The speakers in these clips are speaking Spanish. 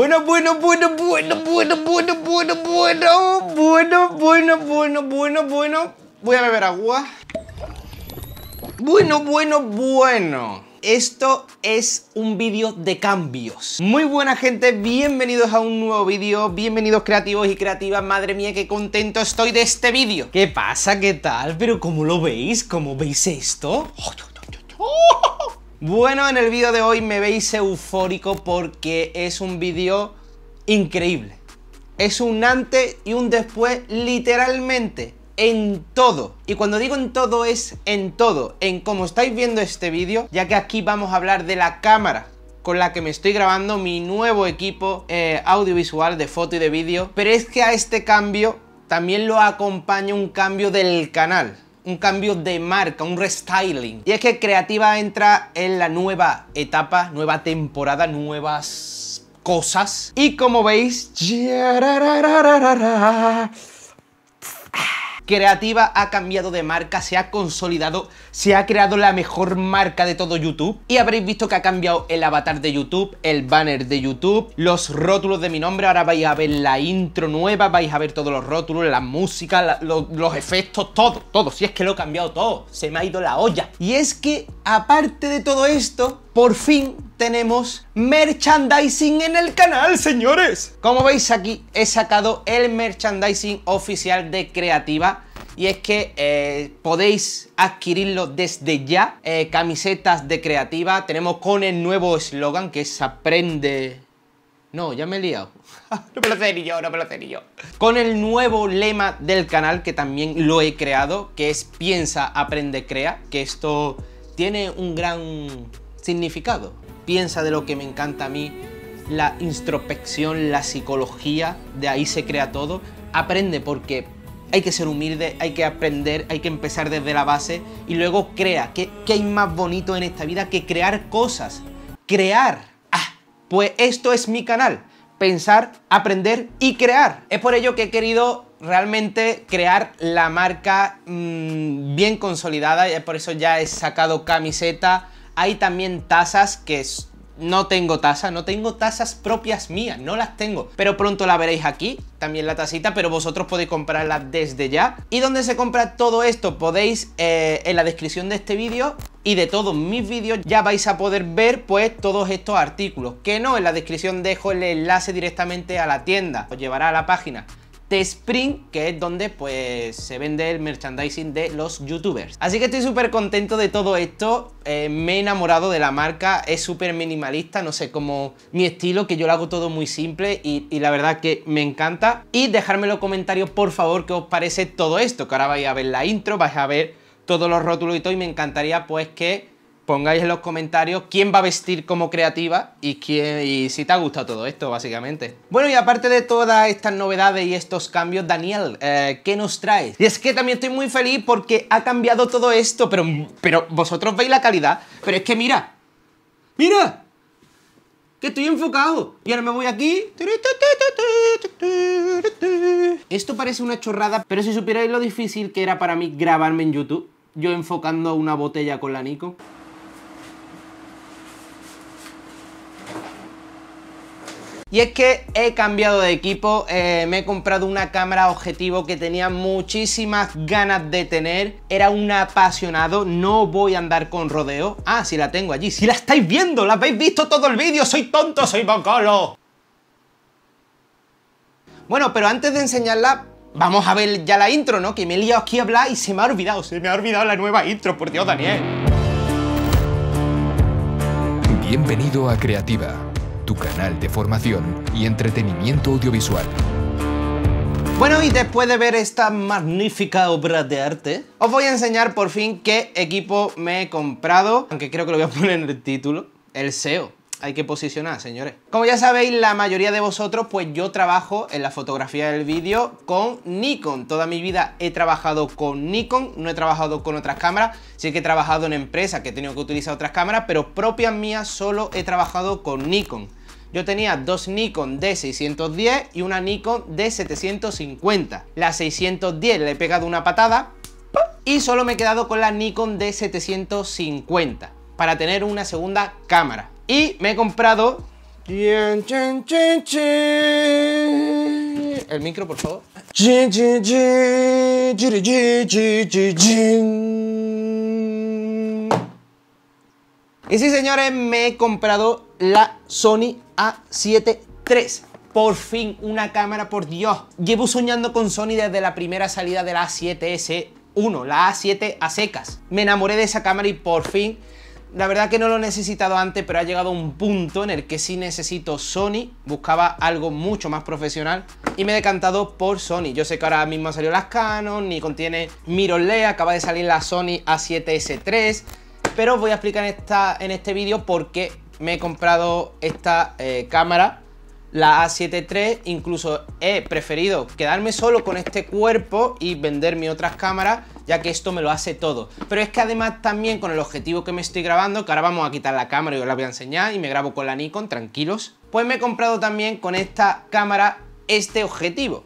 Bueno, bueno, bueno, bueno, bueno, bueno, bueno, bueno, bueno, bueno, bueno, bueno, bueno. Voy a beber agua. Bueno, bueno, bueno. Esto es un vídeo de cambios. Muy buena gente, bienvenidos a un nuevo vídeo, bienvenidos creativos y creativas, madre mía, qué contento estoy de este vídeo. ¿Qué pasa? ¿Qué tal? ¿Pero como lo veis? como veis esto? ¡Oh, oh bueno, en el vídeo de hoy me veis eufórico porque es un vídeo increíble. Es un antes y un después literalmente en todo. Y cuando digo en todo es en todo, en cómo estáis viendo este vídeo, ya que aquí vamos a hablar de la cámara con la que me estoy grabando mi nuevo equipo eh, audiovisual de foto y de vídeo. Pero es que a este cambio también lo acompaña un cambio del canal un cambio de marca, un restyling. Y es que Creativa entra en la nueva etapa, nueva temporada, nuevas cosas. Y como veis... Creativa ha cambiado de marca, se ha consolidado, se ha creado la mejor marca de todo YouTube. Y habréis visto que ha cambiado el avatar de YouTube, el banner de YouTube, los rótulos de mi nombre. Ahora vais a ver la intro nueva, vais a ver todos los rótulos, la música, los, los efectos, todo, todo. Si es que lo he cambiado todo, se me ha ido la olla. Y es que, aparte de todo esto, por fin tenemos merchandising en el canal, señores. Como veis aquí, he sacado el merchandising oficial de Creativa. Y es que eh, podéis adquirirlo desde ya. Eh, camisetas de Creativa. Tenemos con el nuevo eslogan que es Aprende no, ya me he liado. no me lo sé ni yo, no me lo sé ni yo. Con el nuevo lema del canal, que también lo he creado, que es piensa, aprende, crea, que esto tiene un gran significado piensa de lo que me encanta a mí, la introspección, la psicología, de ahí se crea todo. Aprende porque hay que ser humilde, hay que aprender, hay que empezar desde la base y luego crea. ¿Qué, hay más bonito en esta vida que crear cosas? Crear. Ah, pues esto es mi canal. Pensar, aprender y crear. Es por ello que he querido realmente crear la marca mm, bien consolidada. Por eso ya he sacado camiseta, hay también tazas que no tengo taza, no tengo tazas propias mías, no las tengo. Pero pronto la veréis aquí, también la tacita, pero vosotros podéis comprarla desde ya. ¿Y dónde se compra todo esto? Podéis eh, en la descripción de este vídeo y de todos mis vídeos ya vais a poder ver pues todos estos artículos. Que no, en la descripción dejo el enlace directamente a la tienda, os llevará a la página de Spring, que es donde pues se vende el merchandising de los youtubers. Así que estoy súper contento de todo esto, eh, me he enamorado de la marca, es súper minimalista, no sé, cómo mi estilo, que yo lo hago todo muy simple y, y la verdad que me encanta. Y dejadme en los comentarios por favor qué os parece todo esto, que ahora vais a ver la intro, vais a ver todos los rótulos y todo y me encantaría pues que pongáis en los comentarios quién va a vestir como creativa y, quién, si te ha gustado todo esto, básicamente. Bueno, y aparte de todas estas novedades y estos cambios, Daniel, eh, ¿qué nos traes? Y es que también estoy muy feliz porque ha cambiado todo esto, pero, pero vosotros veis la calidad. Pero es que mira, mira, que estoy enfocado. Y ahora me voy aquí. Esto parece una chorrada, pero si supierais lo difícil que era para mí grabarme en YouTube, yo enfocando una botella con la Nico. Y es que he cambiado de equipo, eh, me he comprado una cámara objetivo que tenía muchísimas ganas de tener, era un apasionado, no voy a andar con rodeo. Ah, sí la tengo allí, si la estáis viendo, la habéis visto todo el vídeo, soy tonto, soy bocolo. Bueno, pero antes de enseñarla, vamos a ver ya la intro, ¿no? Que me he liado aquí a hablar y se me ha olvidado, se me ha olvidado la nueva intro, por Dios, Daniel. Bienvenido a Creativa canal de formación y entretenimiento audiovisual. Bueno, y después de ver esta magnífica obra de arte, os voy a enseñar por fin qué equipo me he comprado, aunque creo que lo voy a poner en el título, el SEO. Hay que posicionar, señores. Como ya sabéis, la mayoría de vosotros, pues yo trabajo en la fotografía del vídeo con Nikon. Toda mi vida he trabajado con Nikon, no he trabajado con otras cámaras. Sí que he trabajado en empresas que he tenido que utilizar otras cámaras, pero propias mías solo he trabajado con Nikon yo tenía dos Nikon D610 y una Nikon D750. La 610 le he pegado una patada y solo me he quedado con la Nikon D750 para tener una segunda cámara. Y me he comprado... El micro, por favor. Y sí, señores, me he comprado la Sony A7 III. Por fin, una cámara, por Dios. Llevo soñando con Sony desde la primera salida de la A7S1, la A7 a secas. Me enamoré de esa cámara y por fin, la verdad que no lo he necesitado antes, pero ha llegado un punto en el que sí necesito Sony. Buscaba algo mucho más profesional y me he decantado por Sony. Yo sé que ahora mismo salió las Canon, y contiene mirrorless, acaba de salir la Sony A7S3 pero os voy a explicar en, este vídeo por qué me he comprado esta eh, cámara, la A7 III. Incluso he preferido quedarme solo con este cuerpo y venderme otras cámaras, ya que esto me lo hace todo. Pero es que además también con el objetivo que me estoy grabando, que ahora vamos a quitar la cámara y os la voy a enseñar, y me grabo con la Nikon, tranquilos. Pues me he comprado también con esta cámara este objetivo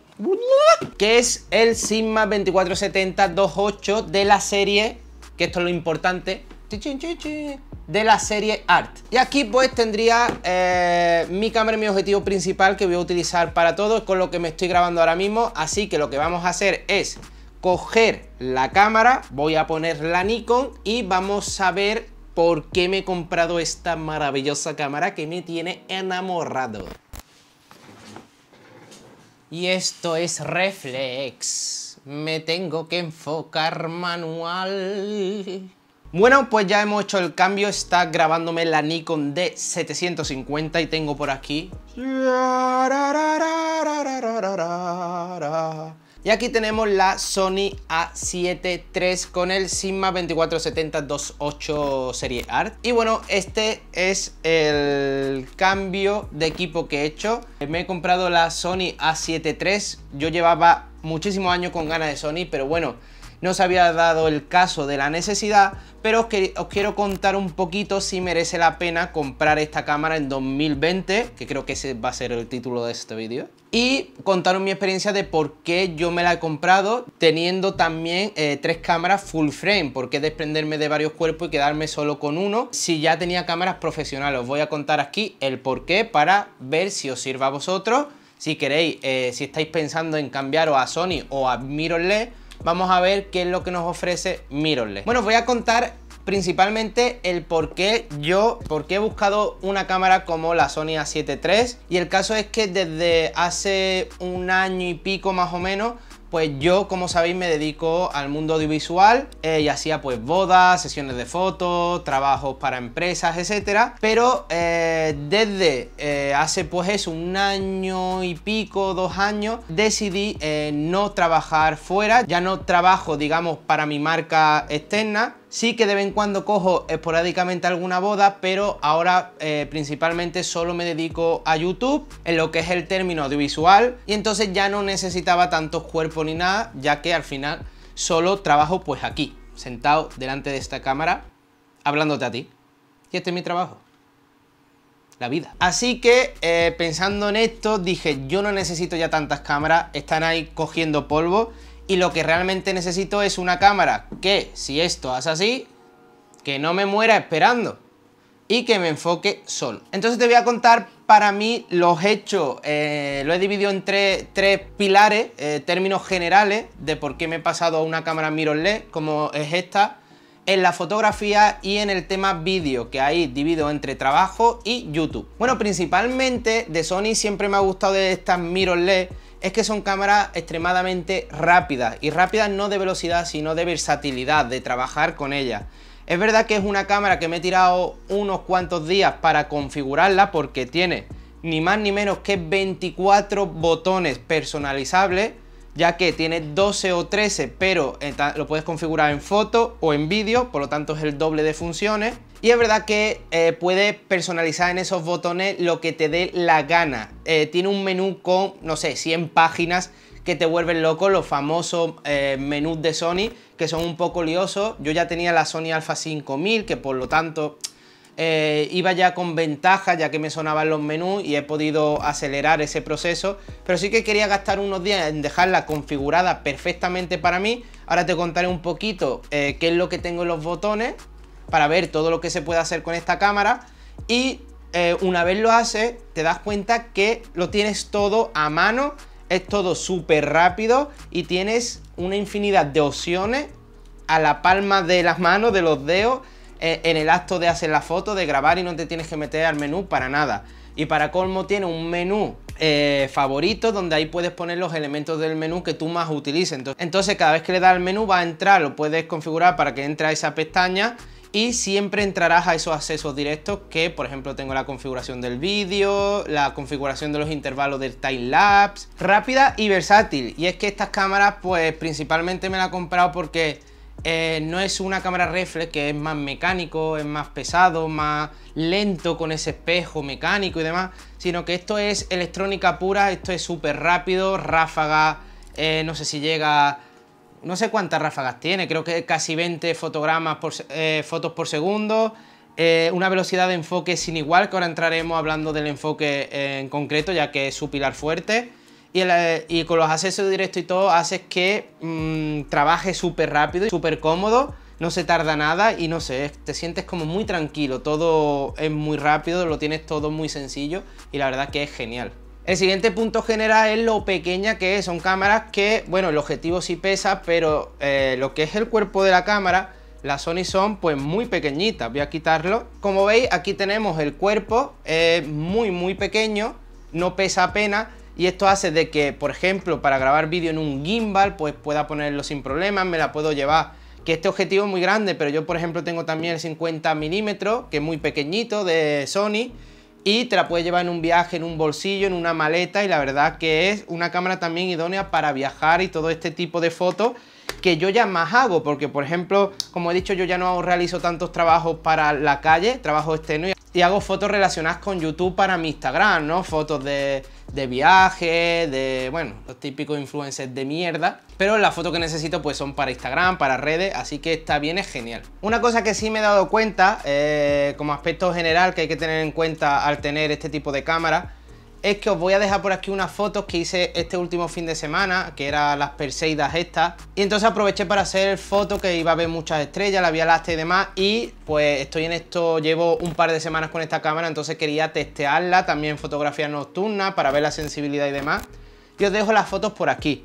que es el Sigma 2470-28 de la serie, que esto es lo importante, de la serie Art. Y aquí pues tendría eh, mi cámara mi objetivo principal que voy a utilizar para todo, con lo que me estoy grabando ahora mismo. Así que lo que vamos a hacer es coger la cámara, voy a poner la Nikon y vamos a ver por qué me he comprado esta maravillosa cámara que me tiene enamorado. Y esto es Reflex. Me tengo que enfocar manual. Bueno, pues ya hemos hecho el cambio, está grabándome la Nikon D750 y tengo por aquí... Y aquí tenemos la Sony A7 III con el Sigma 2470-28 serie Art. Y bueno, este es el cambio de equipo que he hecho. Me he comprado la Sony A7 III. Yo llevaba muchísimos años con ganas de Sony, pero bueno, no se había dado el caso de la necesidad, pero os, quiero contar un poquito si merece la pena comprar esta cámara en 2020, que creo que ese va a ser el título de este vídeo. Y contaros mi experiencia de por qué yo me la he comprado teniendo también eh, tres cámaras full frame, por qué desprenderme de varios cuerpos y quedarme solo con uno si ya tenía cámaras profesionales. Os voy a contar aquí el por qué para ver si os sirva a vosotros. Si queréis, eh, si estáis pensando en cambiaros a Sony o a MirrorLess, vamos a ver qué es lo que nos ofrece mirrorless. Bueno, voy a contar principalmente el por qué yo, porque he buscado una cámara como la Sony A7 III y el caso es que desde hace un año y pico más o menos pues yo, como sabéis, me dedico al mundo audiovisual eh, y hacía pues bodas, sesiones de fotos, trabajos para empresas, etcétera. Pero eh, desde eh, hace pues un año y pico, dos años, decidí no trabajar fuera. Ya no trabajo, digamos, para mi marca externa, Sí que de vez en cuando cojo esporádicamente alguna boda, pero ahora eh, principalmente solo me dedico a YouTube, en lo que es el término audiovisual, y entonces ya no necesitaba tantos cuerpos ni nada, ya que al final solo trabajo pues aquí, sentado delante de esta cámara, hablándote a ti. Y este es mi trabajo la vida. Así que eh, pensando en esto, dije, yo no necesito ya tantas cámaras, están ahí cogiendo polvo y lo que realmente necesito es una cámara que, si esto hace así, que no me muera esperando y que me enfoque solo. Entonces te voy a contar para mí los hechos, eh, lo he dividido en tres, pilares, eh, términos generales de por qué me he pasado a una cámara mirrorless como es esta, en la fotografía y en el tema vídeo, que ahí divido entre trabajo y YouTube. Bueno, principalmente de Sony siempre me ha gustado de estas mirrorless es que son cámaras extremadamente rápidas y rápidas no de velocidad sino de versatilidad, de trabajar con ellas. Es verdad que es una cámara que me he tirado unos cuantos días para configurarla porque tiene ni más ni menos que 24 botones personalizables ya que tiene 12 o 13 pero eh, lo puedes configurar en foto o en vídeo por lo tanto es el doble de funciones y es verdad que eh, puedes personalizar en esos botones lo que te dé la gana. Eh, tiene un menú con, no sé, 100 páginas que te vuelven loco, los famosos eh, menús de Sony, que son un poco liosos. Yo ya tenía la Sony Alpha 5000, que por lo tanto iba ya con ventaja ya que me sonaban los menús y he podido acelerar ese proceso pero sí que quería gastar unos días en dejarla configurada perfectamente para mí ahora te contaré un poquito qué es lo que tengo en los botones para ver todo lo que se puede hacer con esta cámara y eh, una vez lo haces te das cuenta que lo tienes todo a mano, es todo súper rápido y tienes una infinidad de opciones a la palma de las manos, de los dedos, eh, en el acto de hacer la foto, de grabar y no te tienes que meter al menú para nada. Y para colmo tiene un menú eh, favorito donde ahí puedes poner los elementos del menú que tú más utilices. Entonces, entonces cada vez que le das al menú va a entrar, lo puedes configurar para que entre a esa pestaña y siempre entrarás a esos accesos directos que por ejemplo tengo la configuración del vídeo, la configuración de los intervalos del time lapse, rápida y versátil y es que estas cámaras pues principalmente me la he comprado porque eh, no es una cámara reflex que es más mecánico, es más pesado, más lento con ese espejo mecánico y demás, sino que esto es electrónica pura, esto es súper rápido, ráfaga, eh, no sé si llega no sé cuántas ráfagas tiene, creo que casi 20 fotogramas por, eh, fotos por segundo, eh, una velocidad de enfoque sin igual, que ahora entraremos hablando del enfoque en concreto, ya que es su pilar fuerte. Y, eh, con los accesos directos y todo, haces que mm, trabaje súper rápido y súper cómodo, no se tarda nada y no sé, te sientes como muy tranquilo, todo es muy rápido, lo tienes todo muy sencillo y la verdad que es genial. El siguiente punto general es lo pequeña que es. Son cámaras que, bueno, el objetivo sí pesa, pero eh, lo que es el cuerpo de la cámara, las Sony son pues muy pequeñitas. Voy a quitarlo. Como veis, aquí tenemos el cuerpo es muy, muy pequeño. No pesa apenas. Y esto hace de que, por ejemplo, para grabar vídeo en un gimbal, pues pueda ponerlo sin problemas. Me la puedo llevar que este objetivo es muy grande, pero yo por ejemplo tengo también el 50 milímetros, que es muy pequeñito de Sony y te la puedes llevar en un viaje, en un bolsillo, en una maleta y la verdad que es una cámara también idónea para viajar y todo este tipo de fotos que yo ya más hago, porque por ejemplo, como he dicho, yo ya no realizo tantos trabajos para la calle, trabajo externo, y hago fotos relacionadas con YouTube para mi Instagram, ¿no? Fotos de, de viaje, de, bueno, los típicos influencers de mierda. Pero las fotos que necesito pues son para Instagram, para redes, así que está bien, es genial. Una cosa que sí me he dado cuenta, eh, como aspecto general que hay que tener en cuenta al tener este tipo de cámara, es que os voy a dejar por aquí unas fotos que hice este último fin de semana, que eran las Perseidas estas. Y entonces aproveché para hacer foto que iba a ver muchas estrellas, la Vía Láctea y demás. Y pues estoy en esto, llevo un par de semanas con esta cámara, entonces quería testearla también fotografía nocturna para ver la sensibilidad y demás. Y os dejo las fotos por aquí.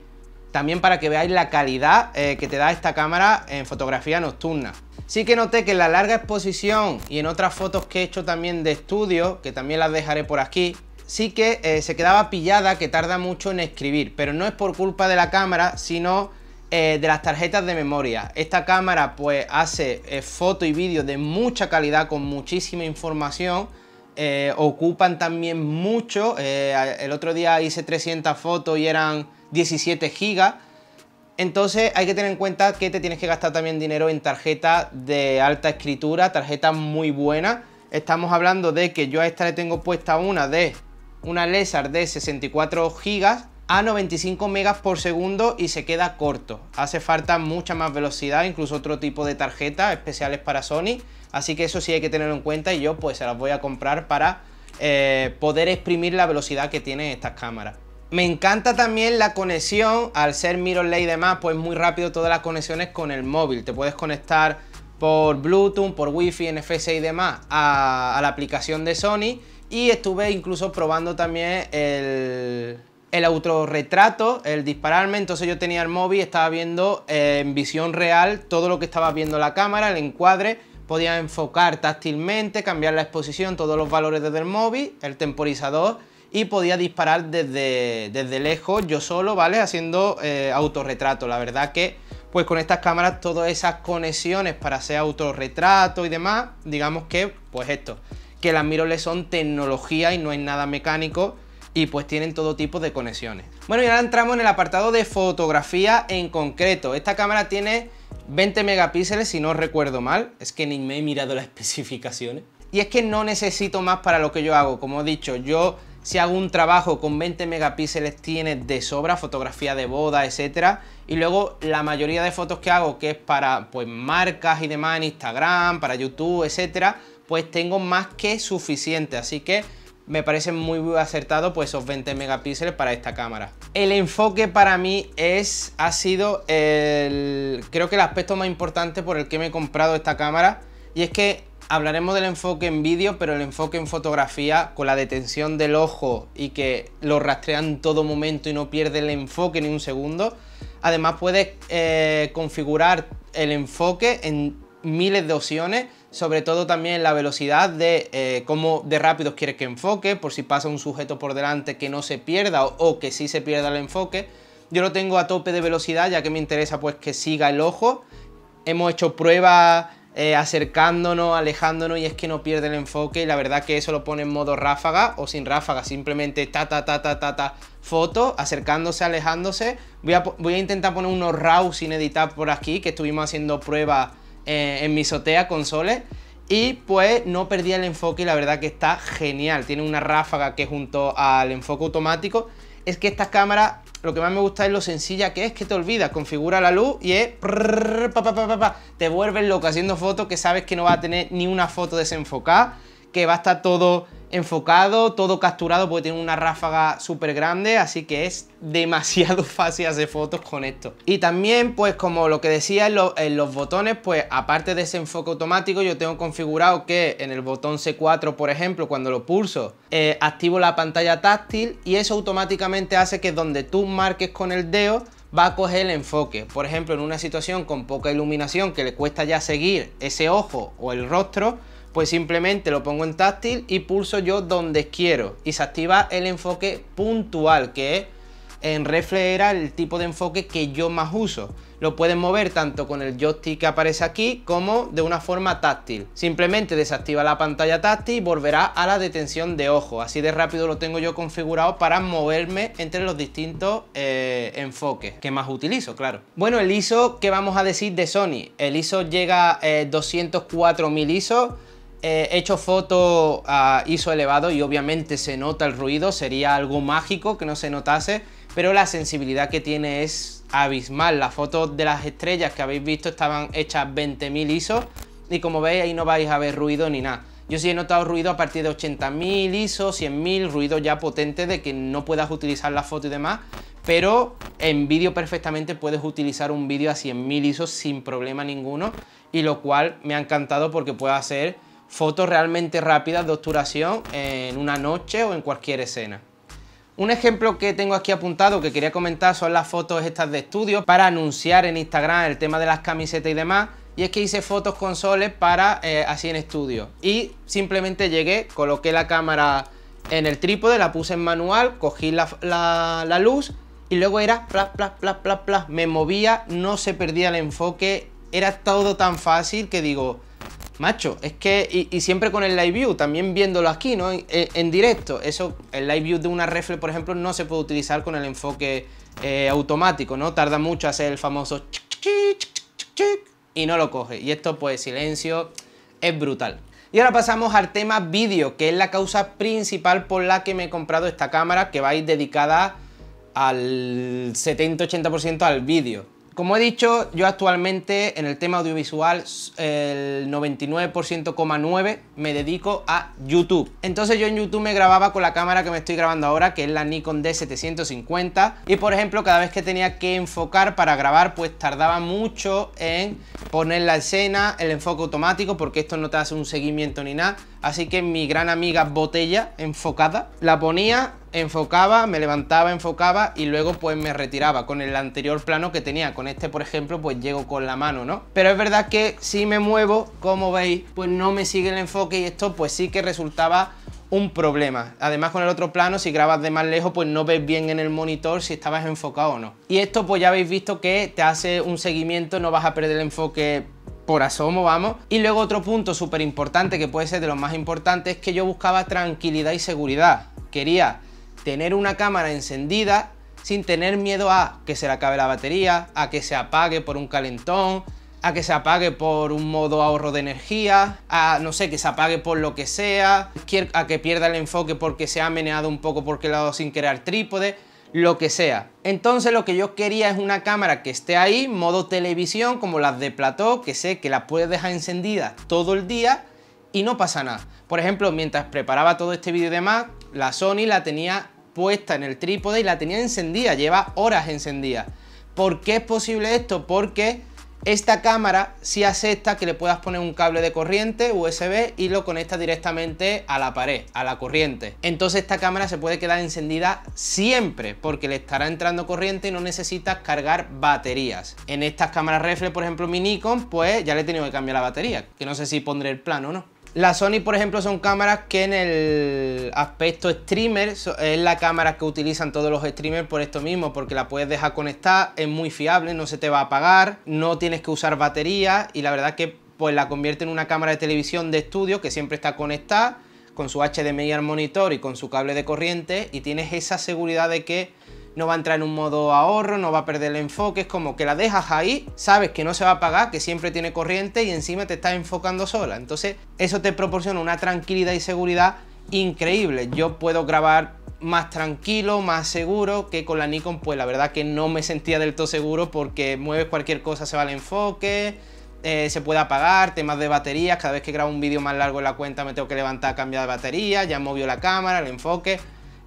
También para que veáis la calidad eh, que te da esta cámara en fotografía nocturna. Sí que noté que en la larga exposición y en otras fotos que he hecho también de estudio, que también las dejaré por aquí, sí que eh, se quedaba pillada, que tarda mucho en escribir, pero no es por culpa de la cámara, sino eh, de las tarjetas de memoria. Esta cámara pues hace fotos eh, foto y vídeo de mucha calidad con muchísima información. ocupan también mucho. el otro día hice 300 fotos y eran 17 gigas. Entonces hay que tener en cuenta que te tienes que gastar también dinero en tarjetas de alta escritura, tarjetas muy buenas. Estamos hablando de que yo a esta le tengo puesta una de una LESAR de 64 gigas a 95 megas por segundo y se queda corto. Hace falta mucha más velocidad, incluso otro tipo de tarjetas especiales para Sony. Así que eso sí hay que tenerlo en cuenta y yo pues se las voy a comprar para eh, poder exprimir la velocidad que tienen estas cámaras. Me encanta también la conexión, al ser mirrorless y demás, pues muy rápido todas las conexiones con el móvil. Te puedes conectar por Bluetooth, por Wi-Fi, NFC y demás a la aplicación de Sony y estuve incluso probando también el, el autorretrato, el dispararme, entonces yo tenía el móvil, estaba viendo eh, en visión real todo lo que estaba viendo la cámara, el encuadre, podía enfocar táctilmente, cambiar la exposición, todos los valores desde el móvil, el temporizador y podía disparar desde, desde lejos yo solo, ¿vale? Haciendo eh, autorretrato, la verdad que pues con estas cámaras todas esas conexiones para hacer autorretrato y demás, digamos que pues esto, que las miroles son tecnología y no es nada mecánico y pues tienen todo tipo de conexiones. Bueno y ahora entramos en el apartado de fotografía en concreto. Esta cámara tiene 20 megapíxeles si no recuerdo mal, es que ni me he mirado las especificaciones. Y es que no necesito más para lo que yo hago, como he dicho, yo si hago un trabajo con 20 megapíxeles Tiene de sobra, fotografía de boda, etcétera. Y luego la mayoría de fotos que hago, que es para pues marcas y demás Instagram, para YouTube, etcétera, pues tengo más que suficiente, así que me parece muy, acertado pues esos 20 megapíxeles para esta cámara. El enfoque para mí es, ha sido el, creo que el aspecto más importante por el que me he comprado esta cámara y es que hablaremos del enfoque en vídeo, pero el enfoque en fotografía con la detención del ojo y que lo rastrean en todo momento y no pierde el enfoque ni un segundo. Además puedes eh, configurar el enfoque en miles de opciones sobre todo también la velocidad de eh, cómo de rápido quieres que enfoque, por si pasa un sujeto por delante que no se pierda o, que sí se pierda el enfoque. Yo lo tengo a tope de velocidad ya que me interesa pues que siga el ojo. Hemos hecho pruebas eh, acercándonos, alejándonos y es que no pierde el enfoque y la verdad que eso lo pone en modo ráfaga o sin ráfaga, simplemente ta ta ta ta ta ta foto, acercándose, alejándose. Voy a, voy a intentar poner unos RAW sin editar por aquí que estuvimos haciendo pruebas eh, en mi Sotea Console. Y pues no perdía el enfoque y la verdad que está genial. Tiene una ráfaga que junto al enfoque automático. Es que estas cámaras, lo que más me gusta es lo sencilla que es, que te olvidas. Configura la luz y es... te vuelves loco haciendo fotos que sabes que no va a tener ni una foto desenfocada, que va a estar todo enfocado, todo capturado porque tiene una ráfaga súper grande, así que es demasiado fácil hacer fotos con esto. Y también, pues como lo que decía en, los botones, pues aparte de ese enfoque automático, yo tengo configurado que en el botón C4, por ejemplo, cuando lo pulso, eh, activo la pantalla táctil y eso automáticamente hace que donde tú marques con el dedo, va a coger el enfoque. Por ejemplo, en una situación con poca iluminación que le cuesta ya seguir ese ojo o el rostro, pues simplemente lo pongo en táctil y pulso yo donde quiero y se activa el enfoque puntual que en reflex era el tipo de enfoque que yo más uso. Lo puedes mover tanto con el joystick que aparece aquí como de una forma táctil. Simplemente desactiva la pantalla táctil y volverá a la detención de ojo. Así de rápido lo tengo yo configurado para moverme entre los distintos eh, enfoques que más utilizo, claro. Bueno, el ISO, ¿qué vamos a decir de Sony? El ISO llega a 204.000 ISO He hecho foto a ah, ISO elevado y obviamente se nota el ruido, sería algo mágico que no se notase, pero la sensibilidad que tiene es abismal. Las fotos de las estrellas que habéis visto estaban hechas 20.000 ISO y como veis ahí no vais a ver ruido ni nada. Yo sí he notado ruido a partir de 80.000 ISO, 100.000, ruido ya potente de que no puedas utilizar la foto y demás, pero en vídeo perfectamente puedes utilizar un vídeo a 100.000 ISO sin problema ninguno y lo cual me ha encantado porque puedo hacer fotos realmente rápidas de obturación en una noche o en cualquier escena. Un ejemplo que tengo aquí apuntado que quería comentar son las fotos estas de estudio para anunciar en Instagram el tema de las camisetas y demás. Y es que hice fotos con soles para eh, así en estudio. Y simplemente llegué, coloqué la cámara en el trípode, la puse en manual, cogí la, la luz y luego era plas, plas, plas, plas, plas. Me movía, no se perdía el enfoque, era todo tan fácil que digo, Macho, es que, y, siempre con el live view, también viéndolo aquí, ¿no? En, directo, eso, el live view de una refle, por ejemplo, no se puede utilizar con el enfoque eh, automático, ¿no? Tarda mucho hacer el famoso y no lo coge. Y esto, pues, silencio, es brutal. Y ahora pasamos al tema vídeo, que es la causa principal por la que me he comprado esta cámara, que va a ir dedicada al 70-80% al vídeo. Como he dicho, yo actualmente en el tema audiovisual el 99,9 me dedico a YouTube. Entonces yo en YouTube me grababa con la cámara que me estoy grabando ahora, que es la Nikon D750. Y por ejemplo, cada vez que tenía que enfocar para grabar, pues tardaba mucho en poner la escena, el enfoque automático, porque esto no te hace un seguimiento ni nada. Así que mi gran amiga botella enfocada, la ponía, enfocaba, me levantaba, enfocaba y luego pues me retiraba con el anterior plano que tenía. Con este, por ejemplo, pues llego con la mano, ¿no? Pero es verdad que si me muevo, como veis, pues no me sigue el enfoque y esto pues sí que resultaba un problema. Además con el otro plano, si grabas de más lejos, pues no ves bien en el monitor si estabas enfocado o no. Y esto pues ya habéis visto que te hace un seguimiento, no vas a perder el enfoque por asomo, vamos. Y luego otro punto súper importante, que puede ser de los más importantes, es que yo buscaba tranquilidad y seguridad. Quería tener una cámara encendida sin tener miedo a que se le acabe la batería, a que se apague por un calentón, a que se apague por un modo ahorro de energía, a no sé, que se apague por lo que sea, a que pierda el enfoque porque se ha meneado un poco porque lo lado sin crear trípode lo que sea. Entonces lo que yo quería es una cámara que esté ahí, modo televisión, como las de plató, que sé que la puedes dejar encendida todo el día y no pasa nada. Por ejemplo, mientras preparaba todo este vídeo y demás, la Sony la tenía puesta en el trípode y la tenía encendida, lleva horas encendida. ¿Por qué es posible esto? Porque esta cámara sí acepta que le puedas poner un cable de corriente USB y lo conectas directamente a la pared, a la corriente. Entonces esta cámara se puede quedar encendida siempre porque le estará entrando corriente y no necesitas cargar baterías. En estas cámaras reflex, por ejemplo mi Nikon, pues ya le he tenido que cambiar la batería, que no sé si pondré el plano o no la Sony, por ejemplo, son cámaras que en el aspecto streamer es la cámara que utilizan todos los streamers por esto mismo, porque la puedes dejar conectada, es muy fiable, no se te va a apagar, no tienes que usar batería y la verdad que pues la convierte en una cámara de televisión de estudio que siempre está conectada con su HDMI al monitor y con su cable de corriente y tienes esa seguridad de que no va a entrar en un modo ahorro, no va a perder el enfoque, es como que la dejas ahí, sabes que no se va a apagar, que siempre tiene corriente y encima te estás enfocando sola. Entonces eso te proporciona una tranquilidad y seguridad increíble. Yo puedo grabar más tranquilo, más seguro que con la Nikon, pues la verdad que no me sentía del todo seguro porque mueves cualquier cosa, se va el enfoque, eh, se puede apagar, temas de baterías, cada vez que grabo un vídeo más largo en la cuenta me tengo que levantar a cambiar de batería, ya movió la cámara, el enfoque...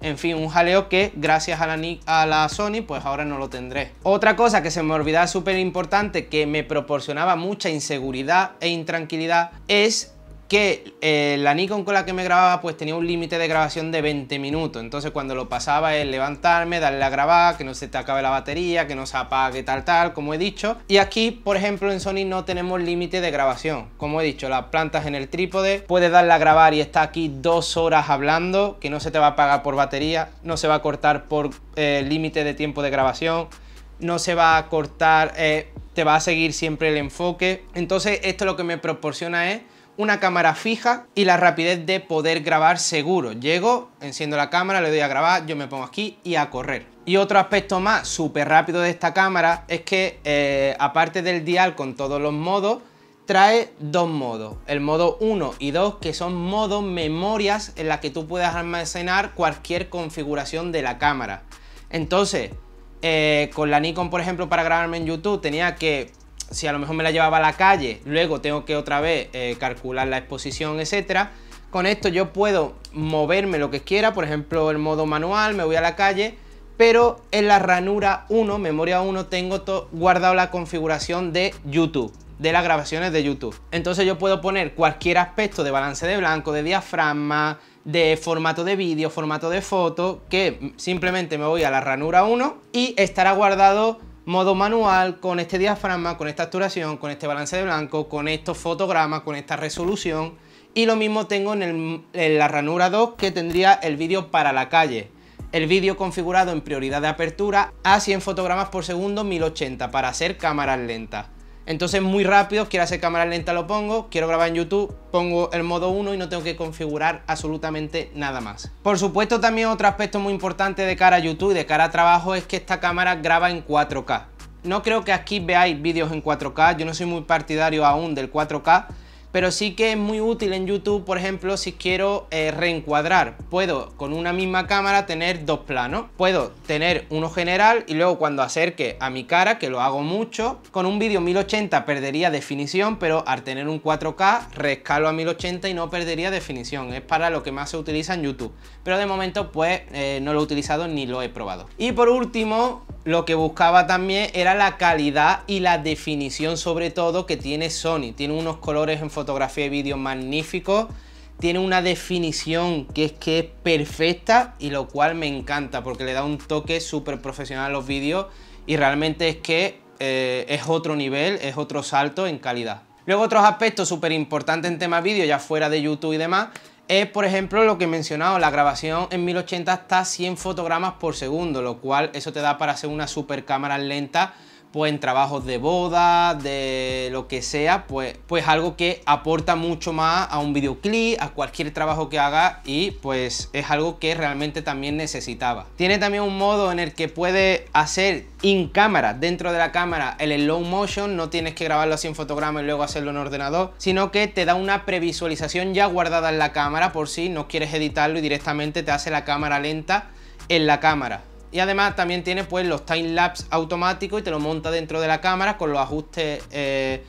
En fin, un jaleo que gracias a la, Sony pues ahora no lo tendré. Otra cosa que se me olvidaba súper importante que me proporcionaba mucha inseguridad e intranquilidad es que eh, la Nikon con la que me grababa pues tenía un límite de grabación de 20 minutos, entonces cuando lo pasaba es levantarme, darle a grabar, que no se te acabe la batería, que no se apague tal tal, como he dicho. Y aquí, por ejemplo, en Sony no tenemos límite de grabación. Como he dicho, las plantas en el trípode, puedes darle a grabar y está aquí dos horas hablando, que no se te va a apagar por batería, no se va a cortar por eh, límite de tiempo de grabación, no se va a cortar, eh, te va a seguir siempre el enfoque. Entonces esto lo que me proporciona es una cámara fija y la rapidez de poder grabar seguro. Llego, enciendo la cámara, le doy a grabar, yo me pongo aquí y a correr. Y otro aspecto más súper rápido de esta cámara es que eh, aparte del dial con todos los modos, trae dos modos, el modo 1 y 2 que son modos memorias en las que tú puedes almacenar cualquier configuración de la cámara. Entonces, eh, con la Nikon por ejemplo para grabarme en YouTube tenía que si a lo mejor me la llevaba a la calle, luego tengo que otra vez eh, calcular la exposición, etcétera. Con esto yo puedo moverme lo que quiera, por ejemplo, el modo manual, me voy a la calle, pero en la ranura 1, memoria 1, tengo guardado la configuración de YouTube, de las grabaciones de YouTube. Entonces yo puedo poner cualquier aspecto de balance de blanco, de diafragma, de formato de vídeo, formato de foto, que simplemente me voy a la ranura 1 y estará guardado modo manual, con este diafragma, con esta obturación, con este balance de blanco, con estos fotogramas, con esta resolución. Y lo mismo tengo en, en la ranura 2 que tendría el vídeo para la calle. El vídeo configurado en prioridad de apertura a 100 fotogramas por segundo 1080 para hacer cámaras lentas. Entonces muy rápido, quiero hacer cámara lenta lo pongo, quiero grabar en YouTube, pongo el modo 1 y no tengo que configurar absolutamente nada más. Por supuesto también otro aspecto muy importante de cara a YouTube y de cara a trabajo es que esta cámara graba en 4K. No creo que aquí veáis vídeos en 4K, yo no soy muy partidario aún del 4K, pero sí que es muy útil en YouTube, por ejemplo, si quiero eh, reencuadrar, puedo con una misma cámara tener dos planos, puedo tener uno general y luego cuando acerque a mi cara, que lo hago mucho, con un vídeo 1080 perdería definición, pero al tener un 4K rescalo a 1080 y no perdería definición, es para lo que más se utiliza en YouTube, pero de momento pues eh, no lo he utilizado ni lo he probado. Y por último, lo que buscaba también era la calidad y la definición sobre todo que tiene Sony. Tiene unos colores en fotografía y vídeo magníficos, tiene una definición que es que es perfecta y lo cual me encanta porque le da un toque súper profesional a los vídeos y realmente es que eh, es otro nivel, es otro salto en calidad. Luego otros aspectos súper importantes en tema vídeo, ya fuera de YouTube y demás, es, por ejemplo, lo que he mencionado, la grabación en 1080 a 100 fotogramas por segundo, lo cual eso te da para hacer una super cámara lenta pues en trabajos de boda, de lo que sea, pues, pues algo que aporta mucho más a un videoclip, a cualquier trabajo que haga y pues es algo que realmente también necesitaba. Tiene también un modo en el que puede hacer in cámara, dentro de la cámara, el slow motion, no tienes que grabarlo así en fotograma y luego hacerlo en ordenador, sino que te da una previsualización ya guardada en la cámara por si no quieres editarlo y directamente te hace la cámara lenta en la cámara. Y además también tiene pues los lapse automáticos y te lo monta dentro de la cámara con los ajustes eh,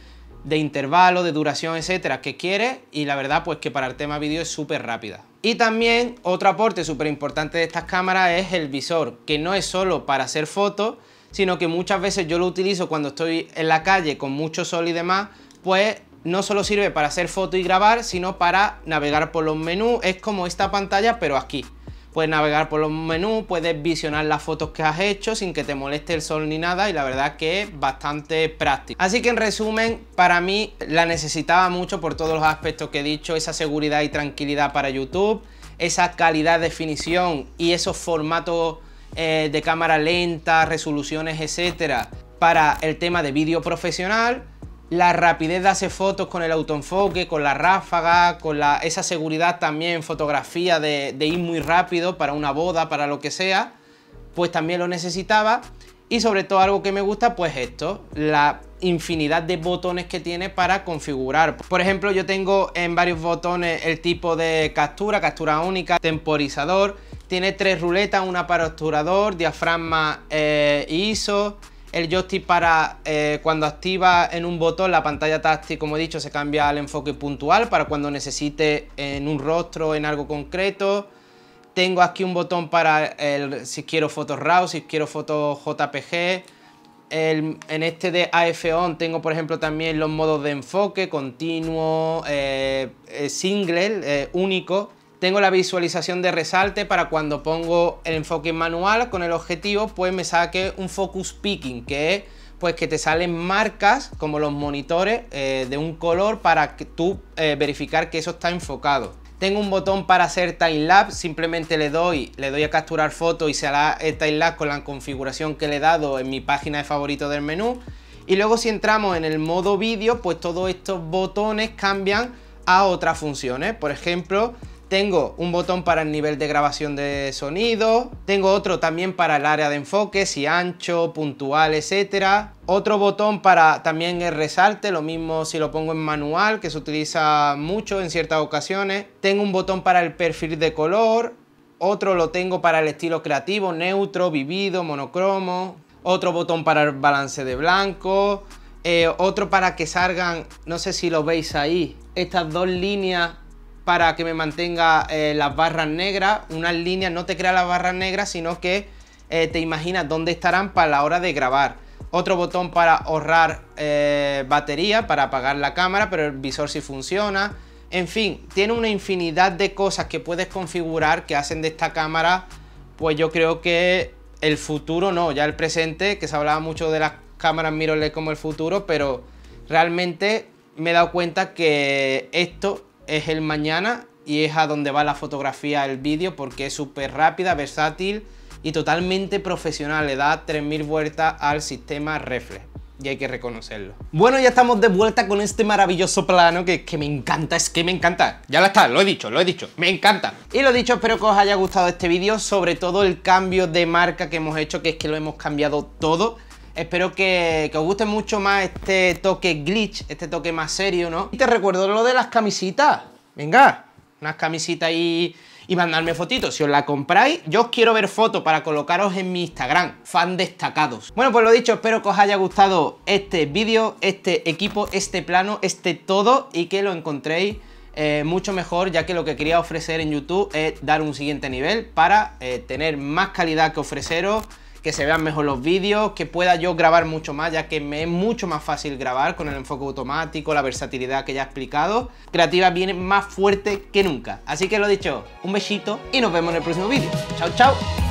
de intervalo, de duración, etcétera, que quieres. Y la verdad pues que para el tema vídeo es súper rápida. Y también otro aporte súper importante de estas cámaras es el visor, que no es solo para hacer fotos, sino que muchas veces yo lo utilizo cuando estoy en la calle con mucho sol y demás, pues no solo sirve para hacer fotos y grabar, sino para navegar por los menús. Es como esta pantalla, pero aquí. Puedes navegar por los menús, puedes visionar las fotos que has hecho sin que te moleste el sol ni nada y la verdad que es bastante práctico. Así que en resumen, para mí la necesitaba mucho por todos los aspectos que he dicho, esa seguridad y tranquilidad para YouTube, esa calidad de definición y esos formatos eh, de cámara lenta, resoluciones, etcétera, para el tema de vídeo profesional la rapidez de hacer fotos con el autoenfoque, con la ráfaga, con la, esa seguridad también fotografía de, ir muy rápido para una boda, para lo que sea, pues también lo necesitaba. Y sobre todo algo que me gusta, pues esto, la infinidad de botones que tiene para configurar. Por ejemplo, yo tengo en varios botones el tipo de captura, captura única, temporizador, tiene tres ruletas, una para obturador, diafragma eh, ISO, el joystick para eh, cuando activa en un botón la pantalla táctil, como he dicho, se cambia al enfoque puntual para cuando necesite en un rostro, en algo concreto. Tengo aquí un botón para si quiero fotos RAW, si quiero fotos JPG. en este de AF-ON tengo, por ejemplo, también los modos de enfoque, continuo, eh, eh, single, único. Tengo la visualización de resalte para cuando pongo el enfoque manual con el objetivo, pues me saque un focus picking, que es pues que te salen marcas como los monitores eh, de un color para que tú eh, verificar que eso está enfocado. Tengo un botón para hacer time simplemente le doy, le doy a capturar foto y se hará el time con la configuración que le he dado en mi página de favorito del menú. Y luego si entramos en el modo vídeo, pues todos estos botones cambian a otras funciones. Por ejemplo, tengo un botón para el nivel de grabación de sonido, tengo otro también para el área de enfoque, si ancho, puntual, etcétera. Otro botón para también el resalte, lo mismo si lo pongo en manual, que se utiliza mucho en ciertas ocasiones. Tengo un botón para el perfil de color, otro lo tengo para el estilo creativo, neutro, vivido, monocromo, otro botón para el balance de blanco, eh, otro para que salgan, no sé si lo veis ahí, estas dos líneas para que me mantenga eh, las barras negras, unas líneas, no te crea las barras negras, sino que eh, te imaginas dónde estarán para la hora de grabar. Otro botón para ahorrar eh, batería, para apagar la cámara, pero el visor sí funciona. En fin, tiene una infinidad de cosas que puedes configurar que hacen de esta cámara, pues yo creo que el futuro no, ya el presente, que se hablaba mucho de las cámaras mirrorless como el futuro, pero realmente me he dado cuenta que esto es el mañana y es a donde va la fotografía, el vídeo, porque es súper rápida, versátil y totalmente profesional. Le da 3.000 vueltas al sistema reflex y hay que reconocerlo. Bueno, ya estamos de vuelta con este maravilloso plano que, que me encanta, es que me encanta. Ya la está, lo he dicho, lo he dicho, me encanta. Y lo dicho, espero que os haya gustado este vídeo, sobre todo el cambio de marca que hemos hecho, que es que lo hemos cambiado todo. Espero que, os guste mucho más este toque glitch, este toque más serio, ¿no? Y te recuerdo lo de las camisitas. Venga, unas camisitas y, y mandarme fotitos. Si os la compráis, yo os quiero ver fotos para colocaros en mi Instagram, fan destacados. Bueno, pues lo dicho, espero que os haya gustado este vídeo, este equipo, este plano, este todo y que lo encontréis eh, mucho mejor, ya que lo que quería ofrecer en YouTube es dar un siguiente nivel para eh, tener más calidad que ofreceros que se vean mejor los vídeos, que pueda yo grabar mucho más, ya que me es mucho más fácil grabar con el enfoque automático, la versatilidad que ya he explicado. Creativa viene más fuerte que nunca. Así que lo dicho, un besito y nos vemos en el próximo vídeo. Chao, chao.